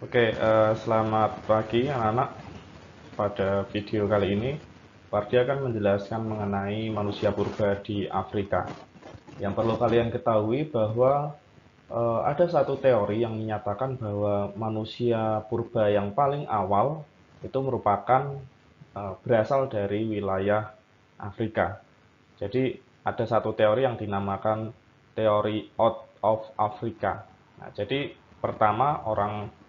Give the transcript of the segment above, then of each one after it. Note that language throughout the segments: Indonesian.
Oke, uh, selamat pagi anak-anak. Pada video kali ini, Pardi akan menjelaskan mengenai manusia purba di Afrika. Yang perlu kalian ketahui bahwa uh, ada satu teori yang menyatakan bahwa manusia purba yang paling awal itu merupakan uh, berasal dari wilayah Afrika. Jadi ada satu teori yang dinamakan teori out of Africa. Nah, jadi pertama orang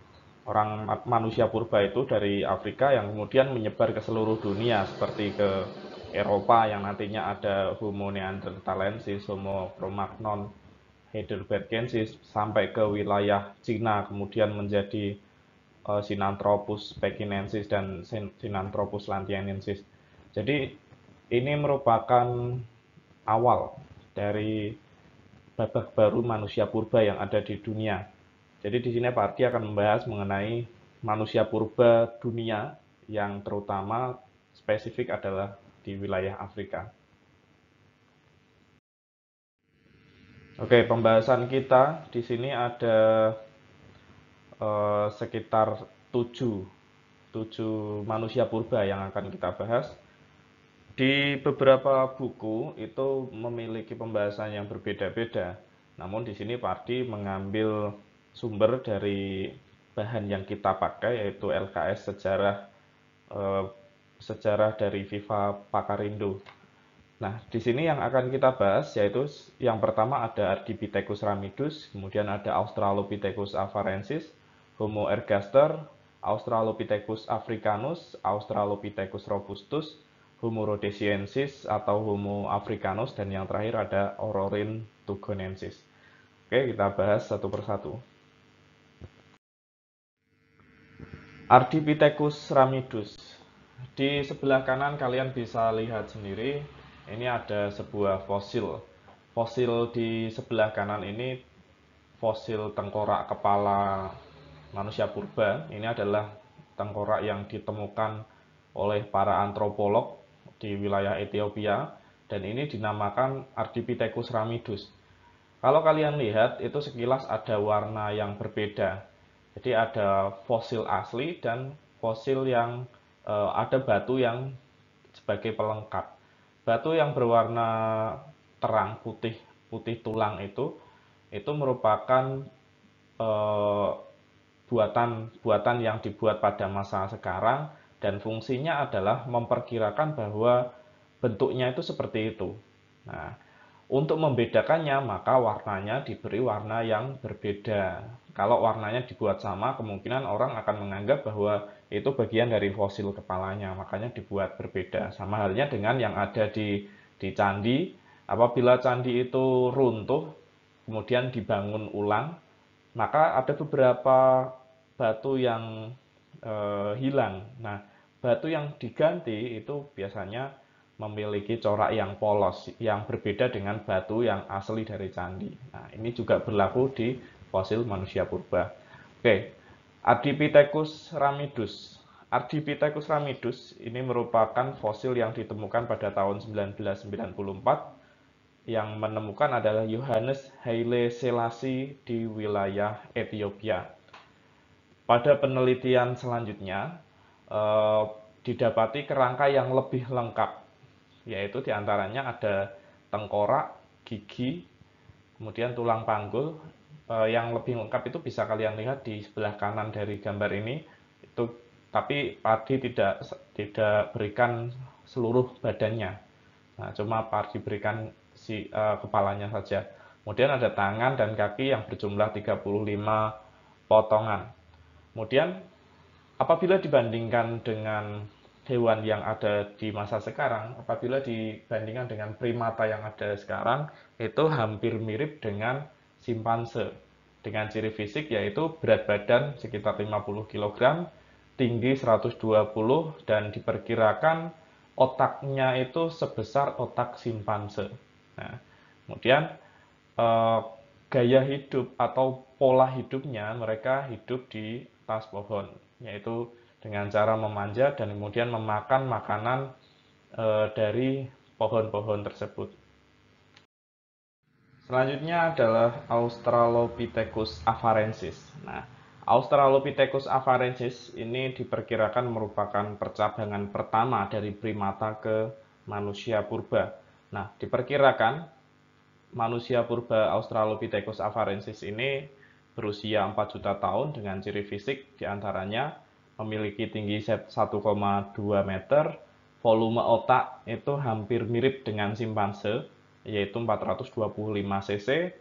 orang manusia purba itu dari Afrika yang kemudian menyebar ke seluruh dunia seperti ke Eropa yang nantinya ada Homo neanderthalensis, Homo cro-magnon, heidelbergensis sampai ke wilayah Cina kemudian menjadi uh, eh, Sinanthropus pekinensis dan Sinanthropus lantianensis. Jadi ini merupakan awal dari babak baru manusia purba yang ada di dunia jadi di sini Pak Ardi akan membahas mengenai manusia purba dunia yang terutama spesifik adalah di wilayah Afrika. Oke, pembahasan kita di sini ada eh, sekitar tujuh tujuh manusia purba yang akan kita bahas. Di beberapa buku itu memiliki pembahasan yang berbeda-beda. Namun di sini Pardi mengambil sumber dari bahan yang kita pakai yaitu LKS sejarah eh, sejarah dari Viva Pakarindo. Nah, di sini yang akan kita bahas yaitu yang pertama ada Ardipithecus ramidus, kemudian ada Australopithecus afarensis, Homo ergaster, Australopithecus africanus, Australopithecus robustus, Homo rhodesiensis atau Homo africanus, dan yang terakhir ada Ororin tugonensis. Oke, kita bahas satu persatu. Ardipithecus ramidus. Di sebelah kanan kalian bisa lihat sendiri, ini ada sebuah fosil. Fosil di sebelah kanan ini fosil tengkorak kepala manusia purba. Ini adalah tengkorak yang ditemukan oleh para antropolog di wilayah Ethiopia dan ini dinamakan Ardipithecus ramidus. Kalau kalian lihat itu sekilas ada warna yang berbeda jadi ada fosil asli dan fosil yang e, ada batu yang sebagai pelengkap. Batu yang berwarna terang putih putih tulang itu itu merupakan e, buatan buatan yang dibuat pada masa sekarang dan fungsinya adalah memperkirakan bahwa bentuknya itu seperti itu. Nah, untuk membedakannya, maka warnanya diberi warna yang berbeda. Kalau warnanya dibuat sama, kemungkinan orang akan menganggap bahwa itu bagian dari fosil kepalanya, makanya dibuat berbeda. Sama halnya dengan yang ada di, di candi, apabila candi itu runtuh, kemudian dibangun ulang, maka ada beberapa batu yang e, hilang. Nah, batu yang diganti itu biasanya memiliki corak yang polos, yang berbeda dengan batu yang asli dari candi. Nah, ini juga berlaku di fosil manusia purba. Oke, Ardipithecus ramidus. Ardipithecus ramidus ini merupakan fosil yang ditemukan pada tahun 1994 yang menemukan adalah Yohanes Haile Selassie di wilayah Ethiopia. Pada penelitian selanjutnya, eh, didapati kerangka yang lebih lengkap yaitu diantaranya ada tengkorak, gigi, kemudian tulang panggul. E, yang lebih lengkap itu bisa kalian lihat di sebelah kanan dari gambar ini. Itu tapi padi tidak tidak berikan seluruh badannya. Nah, cuma padi berikan si uh, kepalanya saja. Kemudian ada tangan dan kaki yang berjumlah 35 potongan. Kemudian apabila dibandingkan dengan hewan yang ada di masa sekarang apabila dibandingkan dengan primata yang ada sekarang itu hampir mirip dengan simpanse dengan ciri fisik yaitu berat badan sekitar 50 kg, tinggi 120 dan diperkirakan otaknya itu sebesar otak simpanse. Nah, kemudian eh, gaya hidup atau pola hidupnya mereka hidup di atas pohon yaitu dengan cara memanjat dan kemudian memakan makanan e, dari pohon-pohon tersebut. Selanjutnya adalah Australopithecus afarensis. Nah, Australopithecus afarensis ini diperkirakan merupakan percabangan pertama dari primata ke manusia purba. Nah, diperkirakan manusia purba Australopithecus afarensis ini berusia 4 juta tahun dengan ciri fisik diantaranya memiliki tinggi 1,2 meter, volume otak itu hampir mirip dengan simpanse, yaitu 425 cc,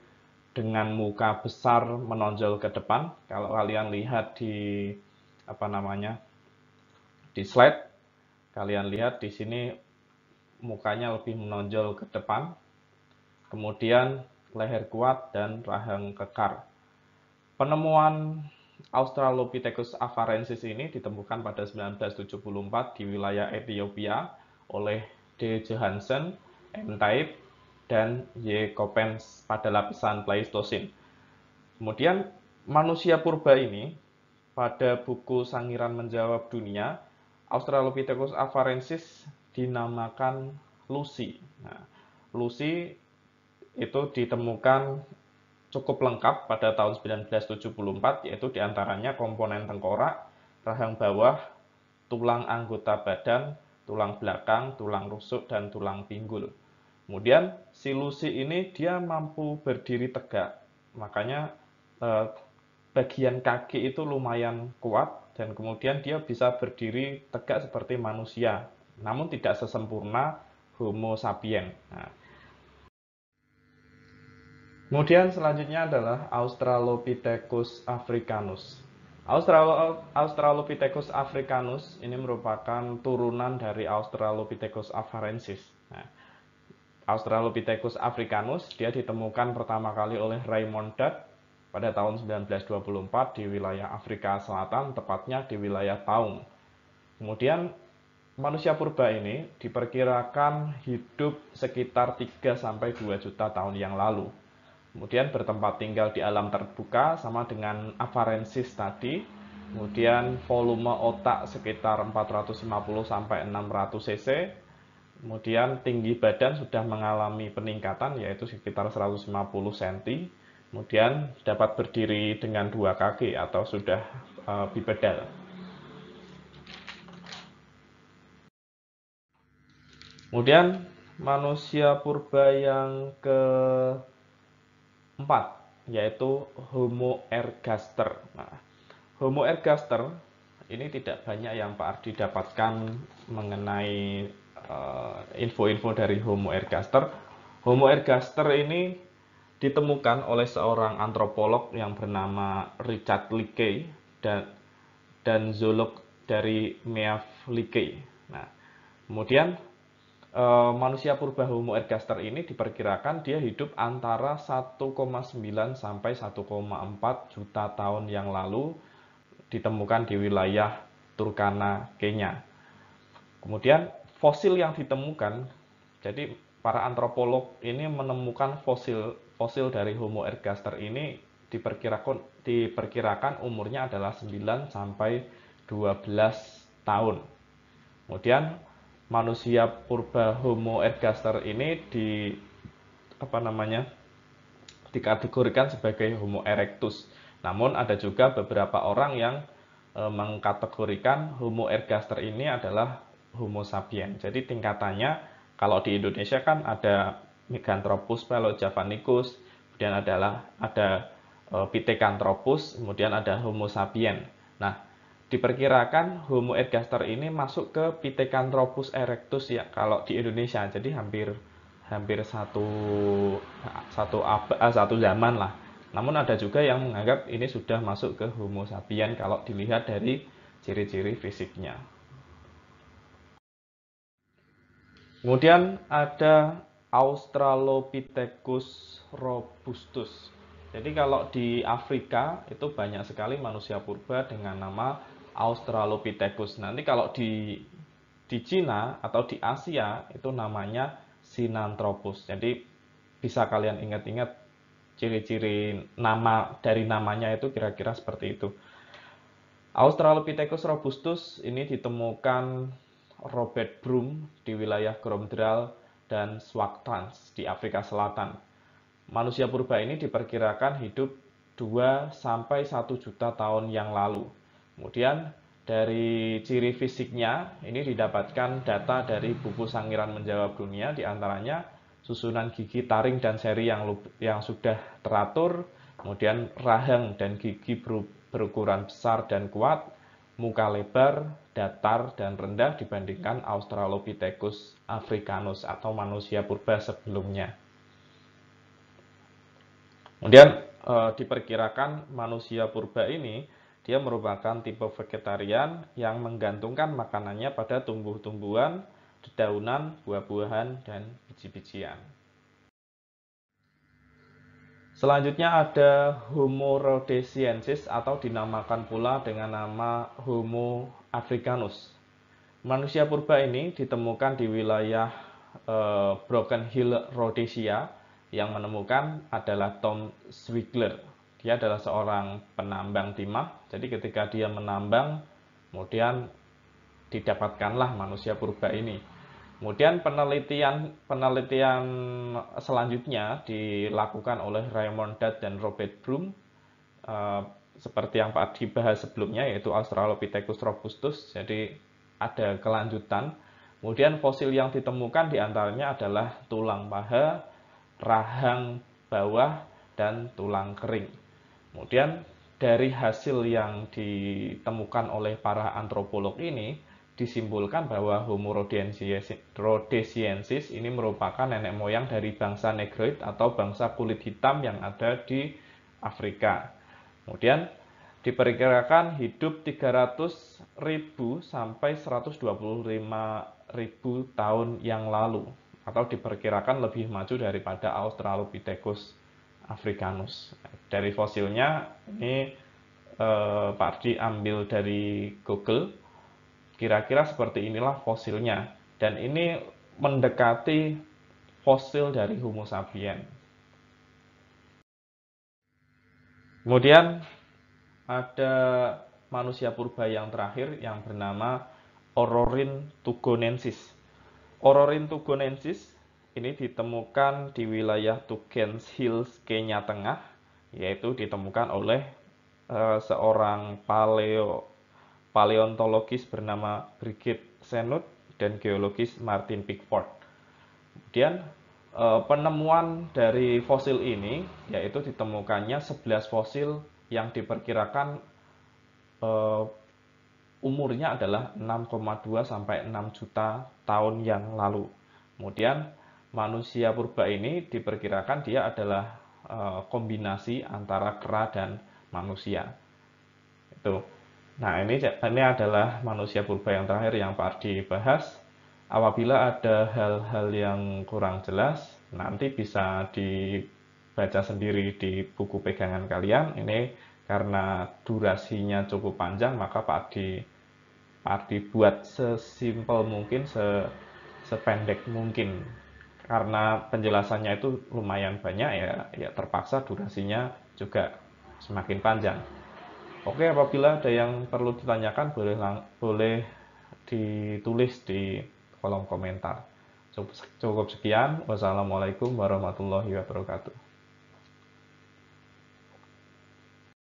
dengan muka besar menonjol ke depan. Kalau kalian lihat di apa namanya di slide, kalian lihat di sini mukanya lebih menonjol ke depan. Kemudian leher kuat dan rahang kekar. Penemuan Australopithecus afarensis ini ditemukan pada 1974 di wilayah Ethiopia oleh D. Johansen, M. Taib, dan Y. Kopens pada lapisan Pleistosin. Kemudian manusia purba ini pada buku Sangiran Menjawab Dunia, Australopithecus afarensis dinamakan Lucy. Nah, Lucy itu ditemukan cukup lengkap pada tahun 1974 yaitu diantaranya komponen tengkorak, rahang bawah, tulang anggota badan, tulang belakang, tulang rusuk, dan tulang pinggul. Kemudian silusi ini dia mampu berdiri tegak, makanya eh, bagian kaki itu lumayan kuat dan kemudian dia bisa berdiri tegak seperti manusia, namun tidak sesempurna Homo Sapiens. Nah, Kemudian selanjutnya adalah Australopithecus africanus. Australopithecus africanus ini merupakan turunan dari Australopithecus afarensis. Nah, Australopithecus africanus dia ditemukan pertama kali oleh Raymond Dutt pada tahun 1924 di wilayah Afrika Selatan, tepatnya di wilayah Taung. Kemudian manusia purba ini diperkirakan hidup sekitar 3 2 juta tahun yang lalu. Kemudian bertempat tinggal di alam terbuka sama dengan afarensis tadi. Kemudian volume otak sekitar 450 sampai 600 cc. Kemudian tinggi badan sudah mengalami peningkatan yaitu sekitar 150 cm. Kemudian dapat berdiri dengan dua kaki atau sudah uh, bipedal. Kemudian manusia purba yang ke 4 yaitu Homo ergaster. Nah, Homo ergaster ini tidak banyak yang Pak Ardi dapatkan mengenai eh, info-info uh, dari Homo ergaster. Homo ergaster ini ditemukan oleh seorang antropolog yang bernama Richard Leakey dan dan zoolog dari Meaf Leakey. Nah, kemudian Eh, manusia purba Homo ergaster ini diperkirakan dia hidup antara 1,9 sampai 1,4 juta tahun yang lalu ditemukan di wilayah Turkana, Kenya. Kemudian fosil yang ditemukan, jadi para antropolog ini menemukan fosil fosil dari Homo ergaster ini diperkirakan diperkirakan umurnya adalah 9 sampai 12 tahun. Kemudian manusia purba Homo ergaster ini di apa namanya dikategorikan sebagai Homo erectus. Namun ada juga beberapa orang yang e, mengkategorikan Homo ergaster ini adalah Homo sapiens. Jadi tingkatannya kalau di Indonesia kan ada Meganthropus pelojavanicus kemudian adalah ada e, Pithecanthropus, kemudian ada Homo sapiens. Nah, diperkirakan Homo ergaster ini masuk ke Pithecanthropus erectus ya kalau di Indonesia jadi hampir hampir satu satu eh, satu zaman lah namun ada juga yang menganggap ini sudah masuk ke Homo sapien kalau dilihat dari ciri-ciri fisiknya kemudian ada Australopithecus robustus jadi kalau di Afrika itu banyak sekali manusia purba dengan nama Australopithecus. Nanti kalau di di Cina atau di Asia itu namanya Sinanthropus. Jadi bisa kalian ingat-ingat ciri-ciri nama dari namanya itu kira-kira seperti itu. Australopithecus robustus ini ditemukan Robert Broom di wilayah Gromdral dan Swaktans di Afrika Selatan. Manusia purba ini diperkirakan hidup 2 sampai 1 juta tahun yang lalu Kemudian dari ciri fisiknya ini didapatkan data dari buku Sangiran Menjawab Dunia diantaranya susunan gigi taring dan seri yang, yang sudah teratur, kemudian rahang dan gigi ber, berukuran besar dan kuat, muka lebar, datar, dan rendah dibandingkan Australopithecus africanus atau manusia purba sebelumnya. Kemudian eh, diperkirakan manusia purba ini dia merupakan tipe vegetarian yang menggantungkan makanannya pada tumbuh-tumbuhan, dedaunan, buah-buahan, dan biji-bijian. Selanjutnya ada Homo rhodesiensis atau dinamakan pula dengan nama Homo africanus. Manusia purba ini ditemukan di wilayah eh, Broken Hill, Rhodesia yang menemukan adalah Tom Swigler dia adalah seorang penambang timah. Jadi ketika dia menambang, kemudian didapatkanlah manusia purba ini. Kemudian penelitian penelitian selanjutnya dilakukan oleh Raymond Dutt dan Robert Broom, eh, seperti yang Pak dibahas sebelumnya yaitu Australopithecus robustus. Jadi ada kelanjutan. Kemudian fosil yang ditemukan diantaranya adalah tulang paha, rahang bawah dan tulang kering. Kemudian dari hasil yang ditemukan oleh para antropolog ini disimpulkan bahwa Homo rhodesiensis ini merupakan nenek moyang dari bangsa negroid atau bangsa kulit hitam yang ada di Afrika. Kemudian diperkirakan hidup 300.000 sampai 125.000 tahun yang lalu atau diperkirakan lebih maju daripada Australopithecus africanus. Dari fosilnya ini eh, Pak Ardi ambil dari Google. Kira-kira seperti inilah fosilnya dan ini mendekati fosil dari Homo sapiens. Kemudian ada manusia purba yang terakhir yang bernama Ororin tugonensis. Ororin tugonensis ini ditemukan di wilayah Tugens Hills, Kenya Tengah, yaitu ditemukan oleh uh, seorang paleo paleontologis bernama Brigitte Senut dan geologis Martin Pickford. Kemudian uh, penemuan dari fosil ini yaitu ditemukannya 11 fosil yang diperkirakan uh, umurnya adalah 6,2 sampai 6 juta tahun yang lalu. Kemudian manusia purba ini diperkirakan dia adalah eh, kombinasi antara kera dan manusia. Itu. Nah, ini ini adalah manusia purba yang terakhir yang Pak Ardi bahas. Apabila ada hal-hal yang kurang jelas, nanti bisa dibaca sendiri di buku pegangan kalian. Ini karena durasinya cukup panjang, maka Pak Ardi Pak Ardi buat sesimpel mungkin, se sependek mungkin karena penjelasannya itu lumayan banyak ya, ya terpaksa durasinya juga semakin panjang. Oke, apabila ada yang perlu ditanyakan boleh boleh ditulis di kolom komentar. Cukup, sekian. Wassalamualaikum warahmatullahi wabarakatuh.